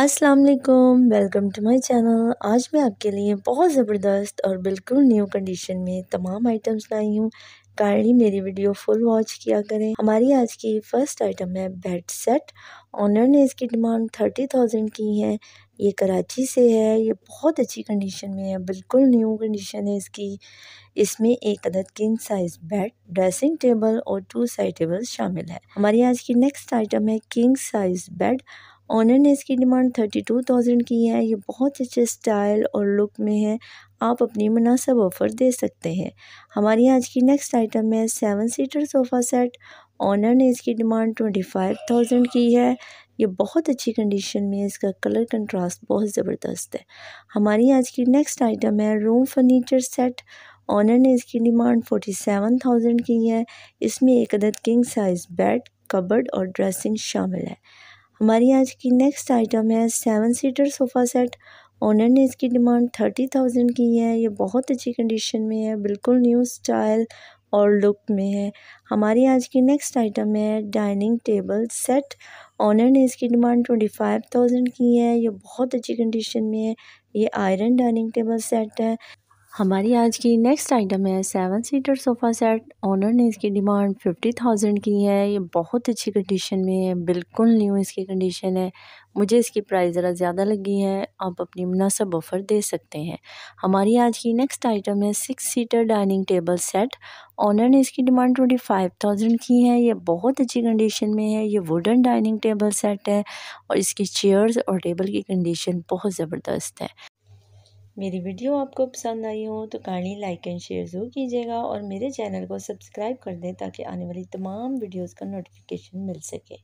अस्सलाम वालेकुम welcome to my channel आज मैं आपके लिए बहुत ज़बरदस्त और बिल्कुल न्यू कंडीशन में तमाम आइटम्स लाई हूँ काइंडली मेरी वीडियो फुल वॉच किया करें हमारी आज की फ़र्स्ट आइटम है बेड सेट ऑनर ने इसकी डिमांड थर्टी थाउजेंड की है ये कराची से है ये बहुत अच्छी कंडीशन में है बिल्कुल न्यू कंडीशन है इसकी इसमें एक अदद king size bed dressing table और टू साइड टेबल शामिल है हमारी आज की नेक्स्ट आइटम है किंग साइज बेड ऑनर ने इसकी डिमांड थर्टी टू थाउजेंड की है ये बहुत अच्छे स्टाइल और लुक में है आप अपनी मुनासब ऑफ़र दे सकते हैं हमारी आज की नेक्स्ट आइटम है seven seater sofa set owner ने इसकी डिमांड ट्वेंटी फाइव थाउजेंड की है ये बहुत अच्छी कंडीशन में है इसका कलर कंट्रास्ट बहुत ज़बरदस्त है हमारी आज की नेक्स्ट आइटम है रूम फर्नीचर सेट ऑनर ने इसकी डिमांड फोर्टी सेवन थाउजेंड की है इसमें एक अदद किंग साइज़ बेड कबर्ड और ड्रेसिंग शामिल है हमारी आज की नेक्स्ट आइटम है seven seater sofa set owner ने इसकी डिमांड थर्टी थाउजेंड की है ये बहुत अच्छी कंडीशन में है बिल्कुल न्यू स्टाइल और लुक में है हमारी आज की नेक्स्ट आइटम है डाइनिंग टेबल सेट ऑनर ने इसकी डिमांड ट्वेंटी फाइव थाउजेंड की है ये बहुत अच्छी कंडीशन में है ये आयरन डाइनिंग टेबल सेट है हमारी आज की नेक्स्ट आइटम है seven seater sofa set owner ने इसकी डिमांड फिफ्टी थाउजेंड की है ये बहुत अच्छी कंडीशन में है बिल्कुल न्यू इसकी कंडीशन है मुझे इसकी प्राइस ज़रा ज़्यादा लगी है आप अपनी मुनासब ऑफ़र दे सकते हैं हमारी आज की नेक्स्ट आइटम है six seater dining table set owner ने इसकी डिमांड ट्वेंटी फाइव थाउजेंड की है ये बहुत अच्छी कंडीशन में है ये वुडन डाइनिंग टेबल सेट है और इसकी चेयर्स और टेबल की कंडीशन बहुत ज़बरदस्त है मेरी वीडियो आपको पसंद आई हो तो काइंडली लाइक एंड शेयर ज़रूर कीजिएगा और मेरे चैनल को सब्सक्राइब कर दें ताकि आने वाली तमाम वीडियोज़ का नोटिफिकेशन मिल सके